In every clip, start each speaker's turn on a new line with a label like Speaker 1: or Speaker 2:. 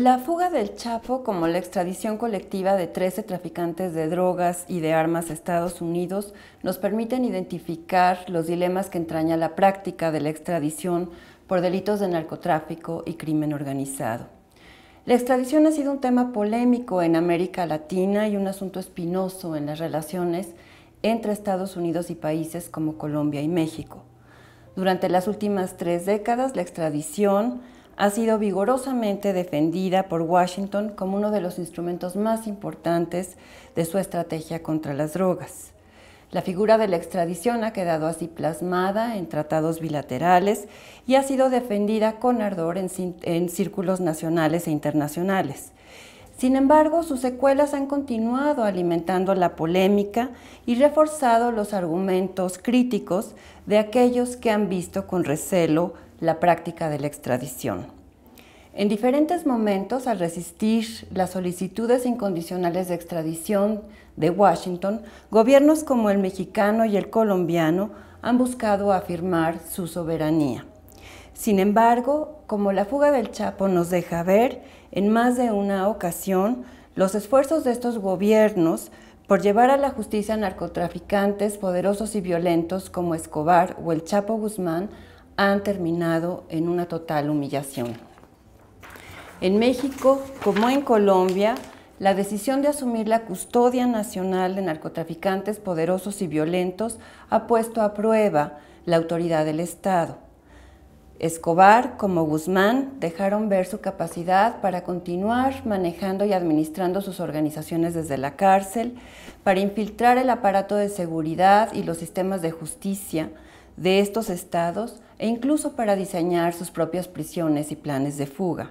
Speaker 1: La fuga del chafo, como la extradición colectiva de 13 traficantes de drogas y de armas a Estados Unidos, nos permiten identificar los dilemas que entraña la práctica de la extradición por delitos de narcotráfico y crimen organizado. La extradición ha sido un tema polémico en América Latina y un asunto espinoso en las relaciones entre Estados Unidos y países como Colombia y México. Durante las últimas tres décadas, la extradición ha sido vigorosamente defendida por Washington como uno de los instrumentos más importantes de su estrategia contra las drogas. La figura de la extradición ha quedado así plasmada en tratados bilaterales y ha sido defendida con ardor en, círculos nacionales e internacionales. Sin embargo, sus secuelas han continuado alimentando la polémica y reforzado los argumentos críticos de aquellos que han visto con recelo la práctica de la extradición. En diferentes momentos, al resistir las solicitudes incondicionales de extradición de Washington, gobiernos como el mexicano y el colombiano han buscado afirmar su soberanía. Sin embargo, como la fuga del Chapo nos deja ver, en más de una ocasión, los esfuerzos de estos gobiernos por llevar a la justicia a narcotraficantes poderosos y violentos como Escobar o el Chapo Guzmán han terminado en una total humillación. En México, como en Colombia, la decisión de asumir la custodia nacional de narcotraficantes poderosos y violentos ha puesto a prueba la autoridad del Estado. Escobar, como Guzmán, dejaron ver su capacidad para continuar manejando y administrando sus organizaciones desde la cárcel, para infiltrar el aparato de seguridad y los sistemas de justicia de estos estados e incluso para diseñar sus propias prisiones y planes de fuga,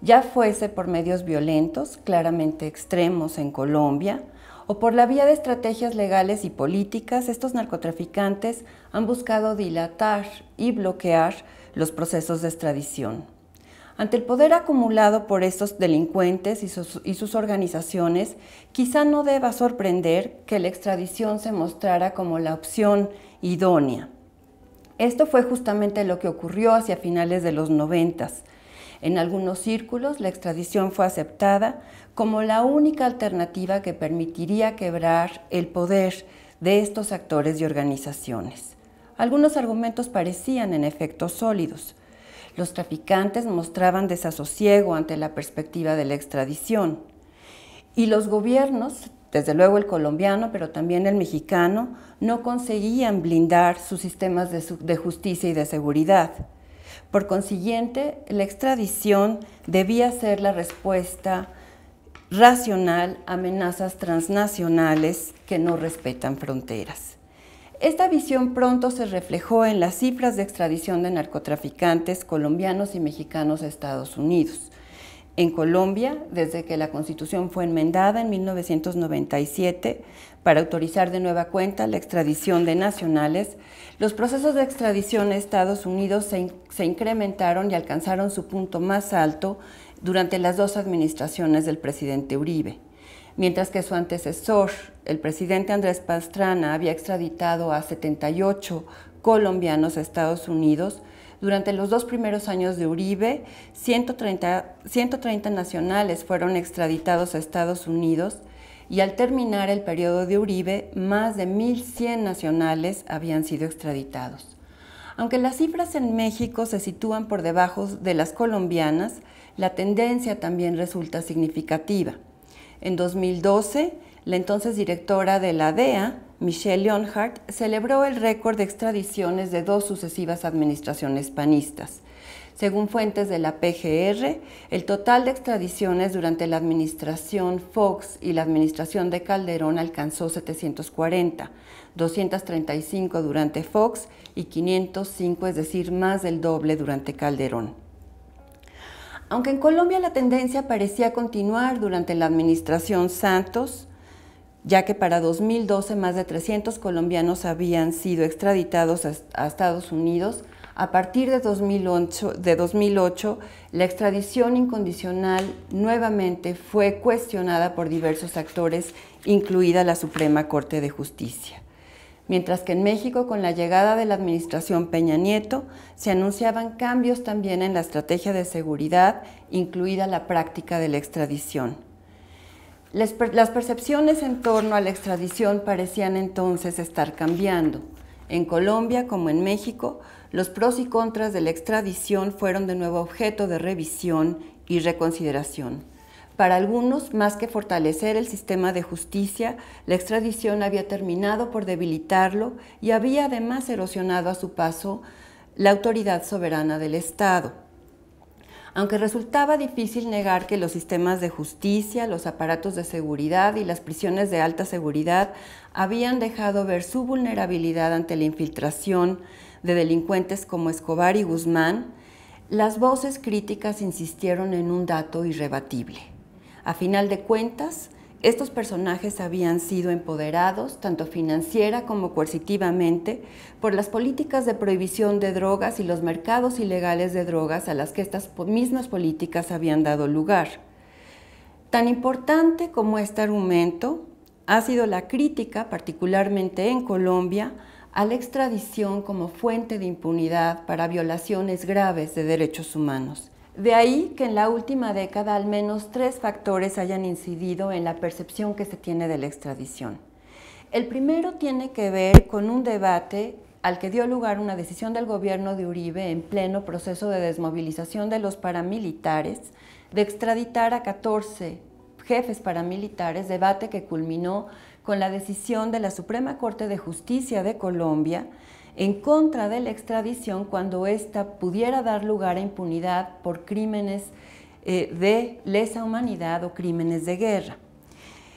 Speaker 1: ya fuese por medios violentos, claramente extremos en Colombia, o por la vía de estrategias legales y políticas, estos narcotraficantes han buscado dilatar y bloquear los procesos de extradición. Ante el poder acumulado por estos delincuentes y sus, organizaciones, quizá no deba sorprender que la extradición se mostrara como la opción idónea, esto fue justamente lo que ocurrió hacia finales de los noventas. En algunos círculos la extradición fue aceptada como la única alternativa que permitiría quebrar el poder de estos actores y organizaciones. Algunos argumentos parecían en efecto sólidos. Los traficantes mostraban desasosiego ante la perspectiva de la extradición y los gobiernos desde luego el colombiano, pero también el mexicano, no conseguían blindar sus sistemas de, justicia y de seguridad. Por consiguiente, la extradición debía ser la respuesta racional a amenazas transnacionales que no respetan fronteras. Esta visión pronto se reflejó en las cifras de extradición de narcotraficantes colombianos y mexicanos a Estados Unidos, en Colombia desde que la Constitución fue enmendada en 1997 para autorizar de nueva cuenta la extradición de nacionales, los procesos de extradición a Estados Unidos se, incrementaron y alcanzaron su punto más alto durante las dos administraciones del presidente Uribe. Mientras que su antecesor, el presidente Andrés Pastrana, había extraditado a 78 colombianos a Estados Unidos, durante los dos primeros años de Uribe, 130, nacionales fueron extraditados a Estados Unidos y al terminar el periodo de Uribe, más de 1.100 nacionales habían sido extraditados. Aunque las cifras en México se sitúan por debajo de las colombianas, la tendencia también resulta significativa. En 2012, la entonces directora de la DEA, Michelle Leonhardt, celebró el récord de extradiciones de dos sucesivas administraciones panistas. Según fuentes de la PGR, el total de extradiciones durante la administración Fox y la administración de Calderón alcanzó 740, 235 durante Fox y 505, es decir, más del doble durante Calderón. Aunque en Colombia la tendencia parecía continuar durante la administración Santos, ya que para 2012 más de 300 colombianos habían sido extraditados a, Estados Unidos. A partir de 2008, de 2008, la extradición incondicional nuevamente fue cuestionada por diversos actores, incluida la Suprema Corte de Justicia. Mientras que en México, con la llegada de la administración Peña Nieto, se anunciaban cambios también en la estrategia de seguridad, incluida la práctica de la extradición. Las, percepciones en torno a la extradición parecían entonces estar cambiando. En Colombia, como en México, los pros y contras de la extradición fueron de nuevo objeto de revisión y reconsideración. Para algunos, más que fortalecer el sistema de justicia, la extradición había terminado por debilitarlo y había además erosionado a su paso la autoridad soberana del Estado aunque resultaba difícil negar que los sistemas de justicia, los aparatos de seguridad y las prisiones de alta seguridad habían dejado ver su vulnerabilidad ante la infiltración de delincuentes como Escobar y Guzmán, las voces críticas insistieron en un dato irrebatible. A final de cuentas, estos personajes habían sido empoderados, tanto financiera como coercitivamente, por las políticas de prohibición de drogas y los mercados ilegales de drogas a las que estas mismas políticas habían dado lugar. Tan importante como este argumento ha sido la crítica, particularmente en Colombia, a la extradición como fuente de impunidad para violaciones graves de derechos humanos. De ahí que en la última década al menos tres factores hayan incidido en la percepción que se tiene de la extradición. El primero tiene que ver con un debate al que dio lugar una decisión del gobierno de Uribe en pleno proceso de desmovilización de los paramilitares de extraditar a 14 jefes paramilitares, debate que culminó con la decisión de la Suprema Corte de Justicia de Colombia en contra de la extradición cuando ésta pudiera dar lugar a impunidad por crímenes eh, de lesa humanidad o crímenes de guerra.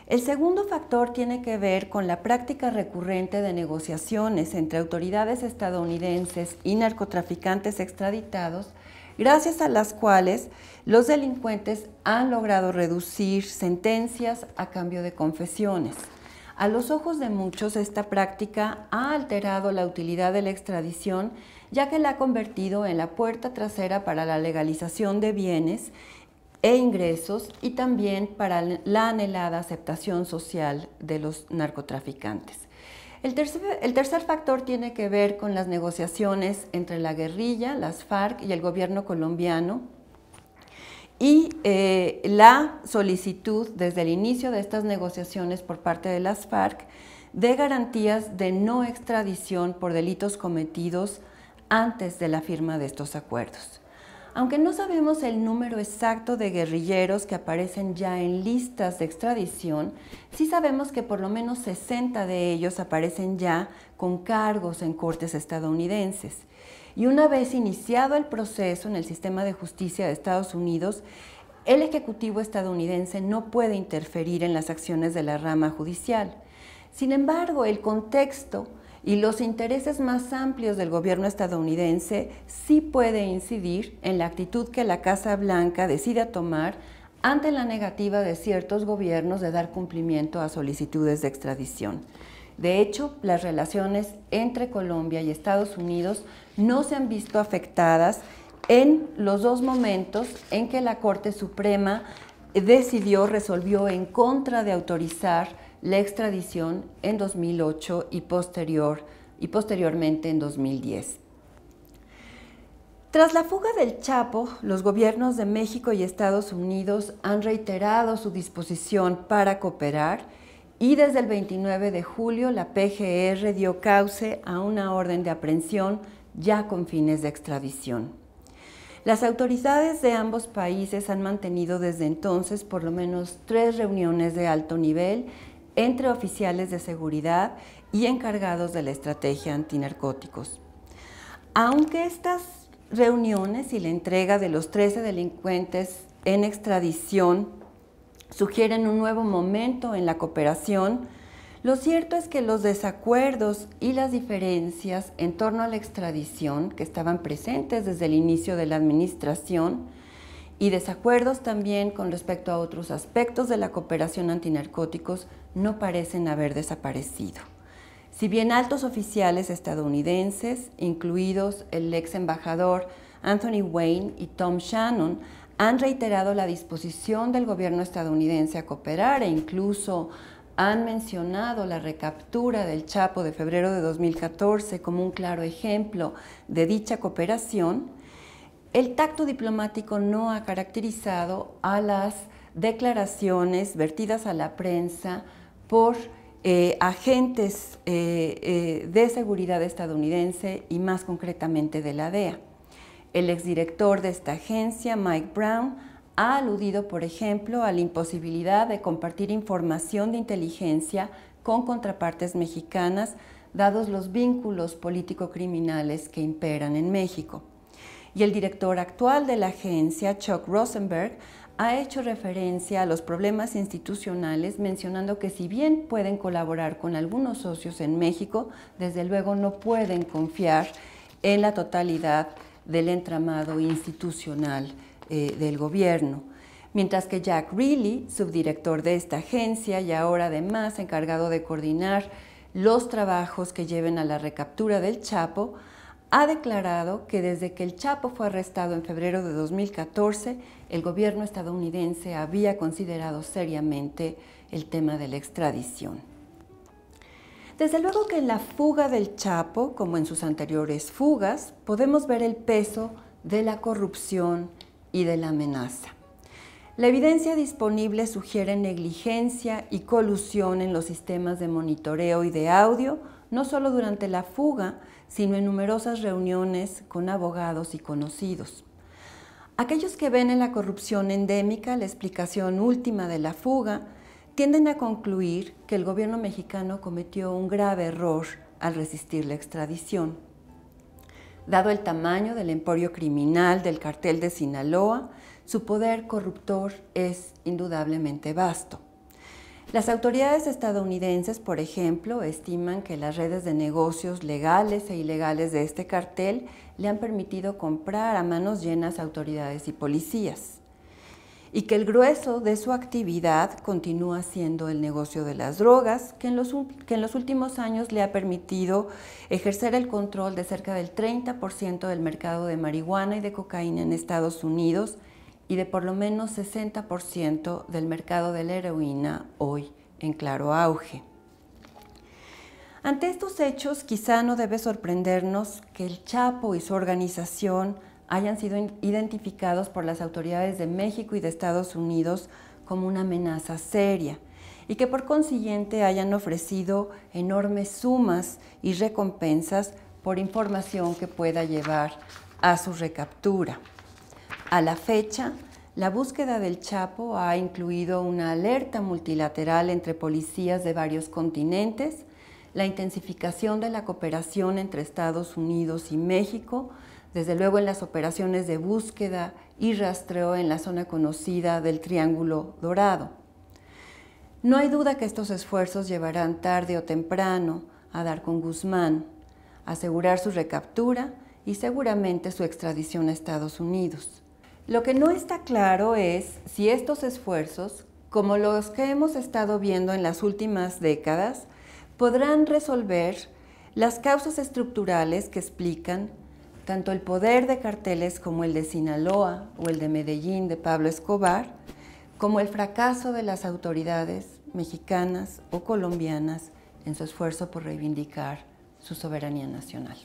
Speaker 1: El segundo factor tiene que ver con la práctica recurrente de negociaciones entre autoridades estadounidenses y narcotraficantes extraditados, gracias a las cuales los delincuentes han logrado reducir sentencias a cambio de confesiones. A los ojos de muchos, esta práctica ha alterado la utilidad de la extradición, ya que la ha convertido en la puerta trasera para la legalización de bienes e ingresos y también para la anhelada aceptación social de los narcotraficantes. El tercer, factor tiene que ver con las negociaciones entre la guerrilla, las FARC y el gobierno colombiano y eh, la solicitud desde el inicio de estas negociaciones por parte de las FARC de garantías de no extradición por delitos cometidos antes de la firma de estos acuerdos. Aunque no sabemos el número exacto de guerrilleros que aparecen ya en listas de extradición, sí sabemos que por lo menos 60 de ellos aparecen ya con cargos en cortes estadounidenses. Y una vez iniciado el proceso en el sistema de justicia de Estados Unidos, el Ejecutivo estadounidense no puede interferir en las acciones de la rama judicial. Sin embargo, el contexto y los intereses más amplios del gobierno estadounidense sí puede incidir en la actitud que la Casa Blanca decide tomar ante la negativa de ciertos gobiernos de dar cumplimiento a solicitudes de extradición. De hecho, las relaciones entre Colombia y Estados Unidos no se han visto afectadas en los dos momentos en que la Corte Suprema decidió, resolvió en contra de autorizar la extradición en 2008 y, posterior, y posteriormente en 2010. Tras la fuga del Chapo, los gobiernos de México y Estados Unidos han reiterado su disposición para cooperar y desde el 29 de julio la PGR dio cauce a una orden de aprehensión ya con fines de extradición. Las autoridades de ambos países han mantenido desde entonces por lo menos tres reuniones de alto nivel entre oficiales de seguridad y encargados de la estrategia antinarcóticos. Aunque estas reuniones y la entrega de los 13 delincuentes en extradición sugieren un nuevo momento en la cooperación, lo cierto es que los desacuerdos y las diferencias en torno a la extradición, que estaban presentes desde el inicio de la administración, y desacuerdos también con respecto a otros aspectos de la cooperación antinarcóticos, no parecen haber desaparecido. Si bien altos oficiales estadounidenses, incluidos el ex embajador Anthony Wayne y Tom Shannon, han reiterado la disposición del gobierno estadounidense a cooperar e incluso han mencionado la recaptura del Chapo de febrero de 2014 como un claro ejemplo de dicha cooperación, el tacto diplomático no ha caracterizado a las declaraciones vertidas a la prensa por eh, agentes eh, eh, de seguridad estadounidense y más concretamente de la DEA. El exdirector de esta agencia, Mike Brown, ha aludido, por ejemplo, a la imposibilidad de compartir información de inteligencia con contrapartes mexicanas, dados los vínculos político-criminales que imperan en México. Y el director actual de la agencia, Chuck Rosenberg, ha hecho referencia a los problemas institucionales mencionando que si bien pueden colaborar con algunos socios en México, desde luego no pueden confiar en la totalidad del entramado institucional eh, del gobierno. Mientras que Jack Reilly, subdirector de esta agencia y ahora además encargado de coordinar los trabajos que lleven a la recaptura del Chapo, ha declarado que desde que el Chapo fue arrestado en febrero de 2014, el gobierno estadounidense había considerado seriamente el tema de la extradición. Desde luego que en la fuga del Chapo, como en sus anteriores fugas, podemos ver el peso de la corrupción y de la amenaza. La evidencia disponible sugiere negligencia y colusión en los sistemas de monitoreo y de audio, no solo durante la fuga, sino en numerosas reuniones con abogados y conocidos. Aquellos que ven en la corrupción endémica la explicación última de la fuga tienden a concluir que el gobierno mexicano cometió un grave error al resistir la extradición. Dado el tamaño del emporio criminal del cartel de Sinaloa, su poder corruptor es indudablemente vasto. Las autoridades estadounidenses, por ejemplo, estiman que las redes de negocios legales e ilegales de este cartel le han permitido comprar a manos llenas autoridades y policías y que el grueso de su actividad continúa siendo el negocio de las drogas, que en, los, que en los últimos años le ha permitido ejercer el control de cerca del 30% del mercado de marihuana y de cocaína en Estados Unidos y de por lo menos 60% del mercado de la heroína hoy en claro auge. Ante estos hechos, quizá no debe sorprendernos que el Chapo y su organización hayan sido identificados por las autoridades de México y de Estados Unidos como una amenaza seria y que por consiguiente hayan ofrecido enormes sumas y recompensas por información que pueda llevar a su recaptura. A la fecha, la búsqueda del Chapo ha incluido una alerta multilateral entre policías de varios continentes, la intensificación de la cooperación entre Estados Unidos y México, desde luego en las operaciones de búsqueda y rastreo en la zona conocida del Triángulo Dorado. No hay duda que estos esfuerzos llevarán tarde o temprano a dar con Guzmán, asegurar su recaptura y seguramente su extradición a Estados Unidos. Lo que no está claro es si estos esfuerzos, como los que hemos estado viendo en las últimas décadas, podrán resolver las causas estructurales que explican tanto el poder de carteles como el de Sinaloa o el de Medellín de Pablo Escobar, como el fracaso de las autoridades mexicanas o colombianas en su esfuerzo por reivindicar su soberanía nacional.